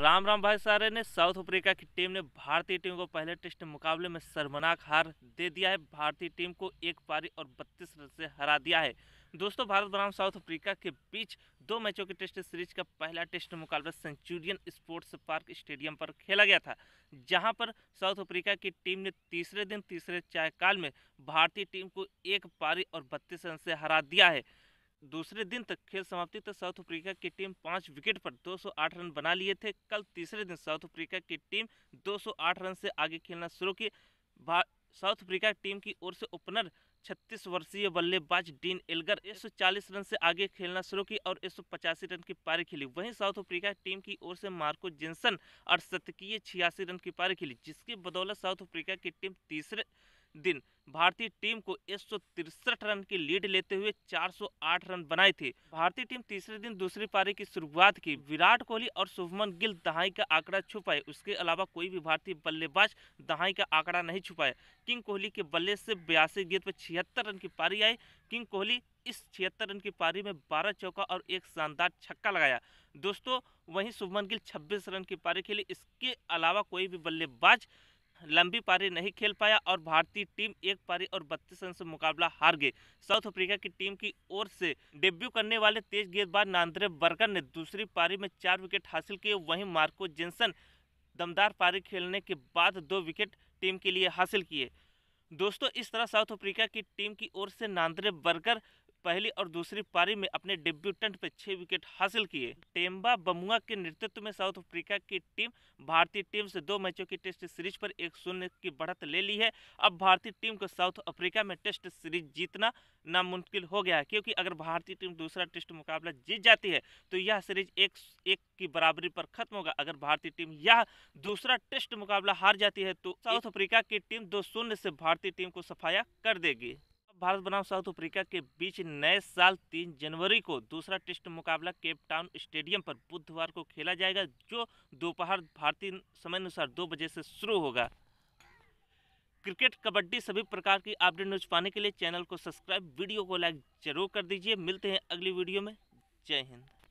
राम राम भाई सारे ने साउथ अफ्रीका की टीम ने भारतीय टीम को पहले टेस्ट मुकाबले में शर्मनाक हार दे दिया है भारतीय टीम को एक पारी और बत्तीस रन से हरा दिया है दोस्तों भारत बनाम साउथ अफ्रीका के बीच दो मैचों की टेस्ट सीरीज का पहला टेस्ट मुकाबला सेंचुरियन स्पोर्ट्स पार्क स्टेडियम पर खेला गया था जहां पर साउथ अफ्रीका की टीम ने तीसरे दिन तीसरे चायकाल में भारतीय टीम को एक पारी और बत्तीस रन से हरा दिया है दूसरे दिन तक खेल समाप्ति तक साउथ अफ्रीका की टीम पाँच विकेट पर 208 रन बना लिए थे कल तीसरे दिन साउथ अफ्रीका की टीम 208 रन से आगे खेलना शुरू की साउथ अफ्रीका टीम की ओर से ओपनर 36 वर्षीय बल्लेबाज डीन एल्गर 140 रन से आगे खेलना शुरू की और एक रन की पारी खेली वहीं साउथ अफ्रीका टीम की ओर से मार्को जेंसन अड़सठ छियासी रन की पारी खेली जिसकी बदौलत साउथ अफ्रीका की टीम तीसरे दिन भारतीय टीम को एक रन की लीड लेते हुए 408 रन बनाए थे भारतीय टीम तीसरे दिन दूसरी पारी की शुरुआत की विराट कोहली और शुभमन गिल दहाई का आंकड़ा छुपाए उसके अलावा कोई भी भारतीय बल्लेबाज दहाई का आंकड़ा नहीं छुपाए किंग कोहली के बल्ले से बयासी गेंद पर छिहत्तर रन की पारी आई किंग कोहली इस छिहत्तर रन की पारी में बारह चौका और एक शानदार छक्का लगाया दोस्तों वहीं शुभमन गिल छब्बीस रन की पारी खेली इसके अलावा कोई भी बल्लेबाज लंबी पारी नहीं खेल पाया और भारतीय टीम एक पारी और बत्तीस रन से मुकाबला हार गई साउथ अफ्रीका की टीम की ओर से डेब्यू करने वाले तेज गेंदबाज नांद्रे बर्गर ने दूसरी पारी में चार विकेट हासिल किए वहीं मार्को जेंसन दमदार पारी खेलने के बाद दो विकेट टीम के लिए हासिल किए दोस्तों इस तरह साउथ अफ्रीका की टीम की ओर से नांद्रे बर्गर पहली और दूसरी पारी में अपने डिब्यूटेंट पर छः विकेट हासिल किए टेम्बा बमुआ के नेतृत्व में साउथ अफ्रीका की टीम भारतीय टीम से दो मैचों की टेस्ट सीरीज पर एक शून्य की बढ़त ले ली है अब भारतीय टीम को साउथ अफ्रीका में टेस्ट सीरीज जीतना नामुमकिन हो गया क्योंकि अगर भारतीय टीम दूसरा टेस्ट मुकाबला जीत जाती है तो यह सीरीज एक एक की बराबरी पर खत्म होगा अगर भारतीय टीम यह दूसरा टेस्ट मुकाबला हार जाती है तो साउथ अफ्रीका की टीम दो शून्य से भारतीय टीम को सफाया कर देगी भारत बनाम साउथ अफ्रीका के बीच नए साल तीन जनवरी को दूसरा टेस्ट मुकाबला केप टाउन स्टेडियम पर बुधवार को खेला जाएगा जो दोपहर भारतीय समय अनुसार दो बजे से शुरू होगा क्रिकेट कबड्डी सभी प्रकार की अपडेट न्यूज पाने के लिए चैनल को सब्सक्राइब वीडियो को लाइक जरूर कर दीजिए मिलते हैं अगली वीडियो में जय हिंद